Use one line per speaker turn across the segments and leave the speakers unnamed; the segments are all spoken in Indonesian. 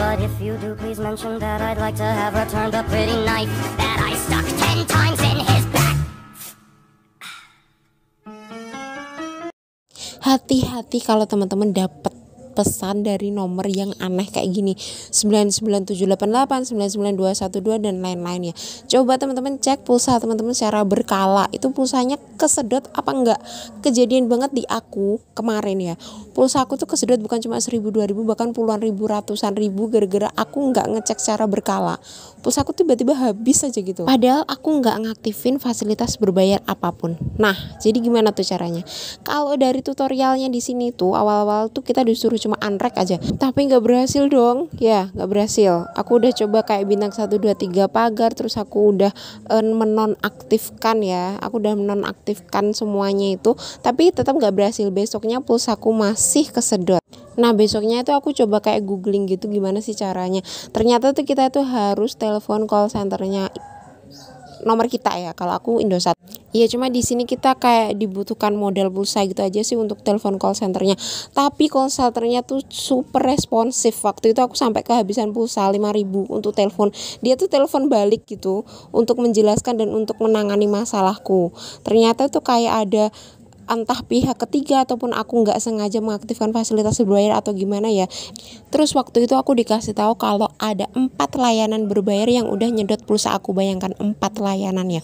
But if you do, please mention that I'd like to have returned a pretty knife that I stuck ten times in his back. Hati-hati kalau teman-teman dapat pesan dari nomor yang aneh kayak gini 99788 99212 dan lain lain ya coba teman-teman cek pulsa teman-teman secara berkala itu pulsanya kesedot apa enggak kejadian banget di aku kemarin ya pulsa aku tuh kesedot bukan cuma 1000 2000 bahkan puluhan ribu ratusan ribu gara-gara aku nggak ngecek secara berkala pulsa aku tiba-tiba habis aja gitu padahal aku nggak ngaktifin fasilitas berbayar apapun nah jadi gimana tuh caranya kalau dari tutorialnya di sini tuh awal-awal tuh kita disuruh cuma cuma anrek aja tapi nggak berhasil dong ya nggak berhasil aku udah coba kayak bintang 1 2 3 pagar terus aku udah uh, menonaktifkan ya aku udah menonaktifkan semuanya itu tapi tetap nggak berhasil besoknya pulsa aku masih kesedot Nah besoknya itu aku coba kayak googling gitu gimana sih caranya. Ternyata tuh kita tuh harus telepon call centernya nomor kita ya kalau aku Indosat Iya cuma di sini kita kayak dibutuhkan modal pulsa gitu aja sih untuk telepon call centernya tapi call centernya tuh super responsif waktu itu aku sampai kehabisan pulsa 5000 untuk telepon dia tuh telepon balik gitu untuk menjelaskan dan untuk menangani masalahku ternyata tuh kayak ada entah pihak ketiga ataupun aku nggak sengaja mengaktifkan fasilitas berbayar atau gimana ya terus waktu itu aku dikasih tahu kalau ada empat layanan berbayar yang udah nyedot pulsa aku bayangkan empat layanan ya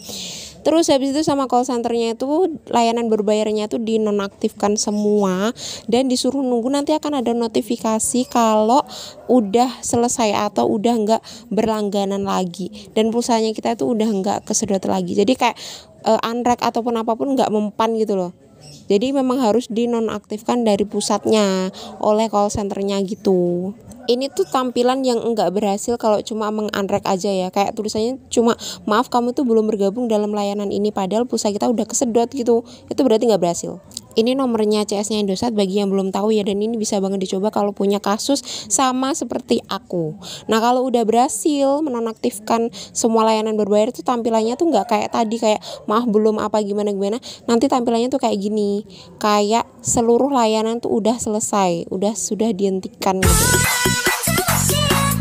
Terus habis itu sama call centernya itu layanan berbayarnya itu dinonaktifkan semua dan disuruh nunggu nanti akan ada notifikasi kalau udah selesai atau udah nggak berlangganan lagi dan pulsanya kita itu udah nggak kesedot lagi. Jadi kayak uh, eh, anrek ataupun apapun nggak mempan gitu loh. Jadi memang harus dinonaktifkan dari pusatnya oleh call centernya gitu. Ini tuh tampilan yang enggak berhasil kalau cuma mengandrek aja ya. Kayak tulisannya cuma maaf kamu tuh belum bergabung dalam layanan ini padahal pusat kita udah kesedot gitu. Itu berarti nggak berhasil. Ini nomornya CS-nya Indosat bagi yang belum tahu ya dan ini bisa banget dicoba kalau punya kasus sama seperti aku. Nah kalau udah berhasil menonaktifkan semua layanan berbayar itu tampilannya tuh nggak kayak tadi kayak maaf belum apa gimana gimana. Nanti tampilannya tuh kayak gini, kayak seluruh layanan tuh udah selesai, udah sudah dihentikan gitu.